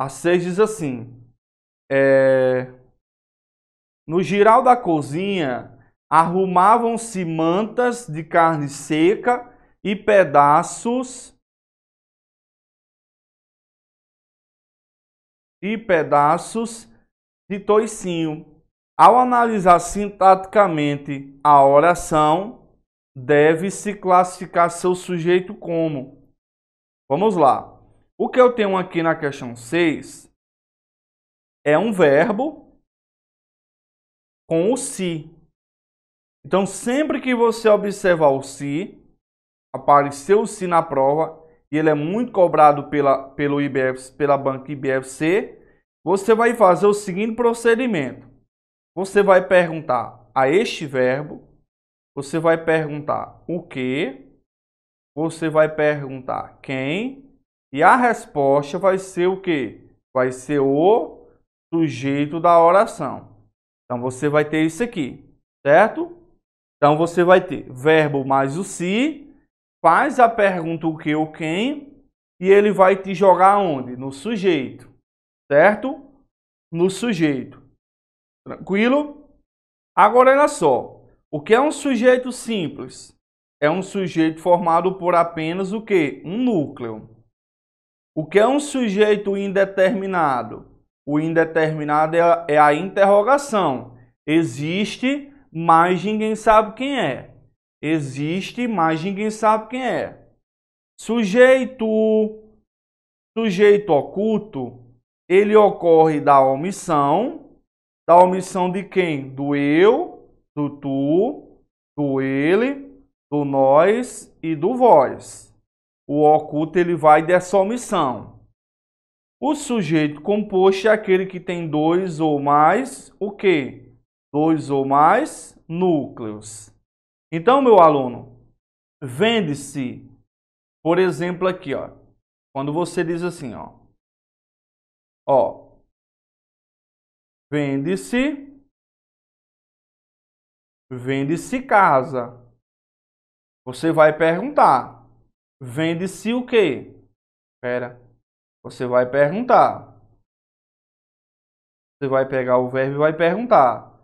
A 6 diz assim: é, No giral da cozinha arrumavam-se mantas de carne seca e pedaços e pedaços de toicinho. Ao analisar sintaticamente a oração, deve-se classificar seu sujeito como. Vamos lá. O que eu tenho aqui na questão 6 é um verbo com o se. Então, sempre que você observar o se, apareceu o se na prova e ele é muito cobrado pela, pelo IBF, pela banca IBFC, você vai fazer o seguinte procedimento. Você vai perguntar a este verbo, você vai perguntar o que, você vai perguntar quem e a resposta vai ser o quê? Vai ser o sujeito da oração. Então você vai ter isso aqui, certo? Então você vai ter verbo mais o si faz a pergunta o que ou quem, e ele vai te jogar onde? No sujeito, certo? No sujeito. Tranquilo? Agora olha só, o que é um sujeito simples? É um sujeito formado por apenas o que? Um núcleo. O que é um sujeito indeterminado? O indeterminado é a, é a interrogação. Existe, mas ninguém sabe quem é. Existe, mas ninguém sabe quem é. Sujeito sujeito oculto, ele ocorre da omissão, da omissão de quem? Do eu, do tu, do ele, do nós e do vós. O oculto ele vai dessa omissão. O sujeito composto é aquele que tem dois ou mais o quê? Dois ou mais núcleos. Então, meu aluno, vende-se, por exemplo, aqui, ó. Quando você diz assim, ó. Ó. Vende-se vende-se casa. Você vai perguntar: Vende-se o quê? Espera. Você vai perguntar. Você vai pegar o verbo e vai perguntar.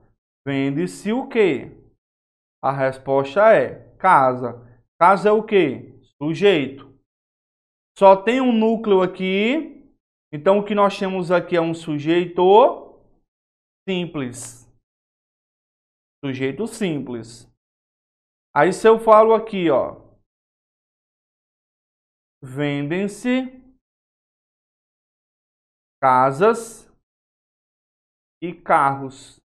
Vende-se o quê? A resposta é casa. Casa é o quê? Sujeito. Só tem um núcleo aqui. Então, o que nós temos aqui é um sujeito simples. Sujeito simples. Aí, se eu falo aqui, ó vendem-se casas e carros.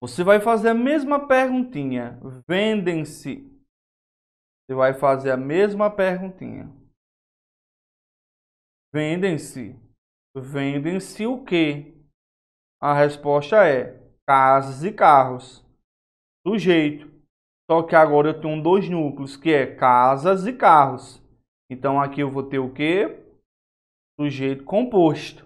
Você vai fazer a mesma perguntinha. Vendem-se. Você vai fazer a mesma perguntinha. Vendem-se. Vendem-se o quê? A resposta é casas e carros. Sujeito. Só que agora eu tenho dois núcleos, que é casas e carros. Então aqui eu vou ter o que? Sujeito composto.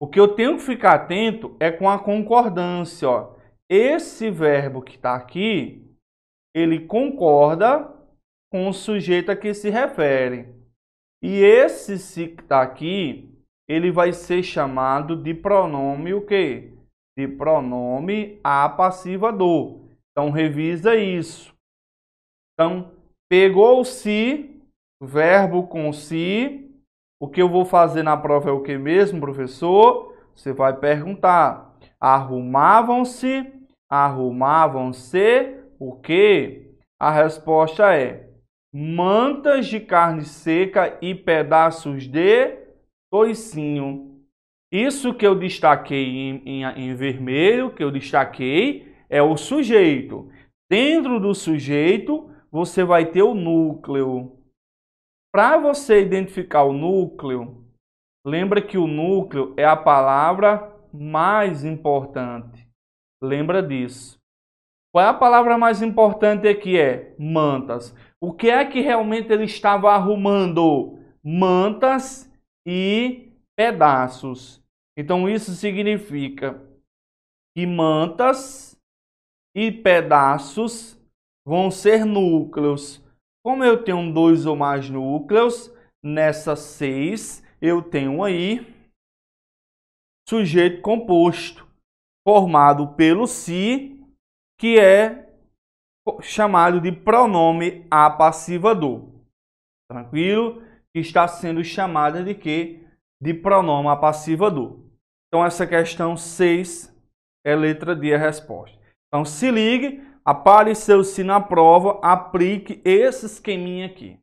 O que eu tenho que ficar atento é com a concordância. Ó. Esse verbo que está aqui, ele concorda com o sujeito a que se refere. E esse se que está aqui, ele vai ser chamado de pronome o quê? De pronome a passiva do. Então revisa isso. Então, pegou-se, verbo com se. O que eu vou fazer na prova é o que mesmo, professor? Você vai perguntar. Arrumavam-se, arrumavam-se, o que? A resposta é mantas de carne seca e pedaços de toicinho. Isso que eu destaquei em, em, em vermelho, que eu destaquei, é o sujeito. Dentro do sujeito, você vai ter o núcleo. Para você identificar o núcleo, lembra que o núcleo é a palavra mais importante. Lembra disso. Qual é a palavra mais importante aqui? É mantas. O que é que realmente ele estava arrumando? Mantas e pedaços. Então isso significa que mantas e pedaços vão ser núcleos. Como eu tenho dois ou mais núcleos, nessa 6 eu tenho aí sujeito composto, formado pelo si, que é chamado de pronome apassivador. Tranquilo? Que está sendo chamada de que? De pronome apassivador. Então essa questão 6 é letra D a resposta. Então se ligue, apareceu-se na prova, aplique esse esqueminha aqui.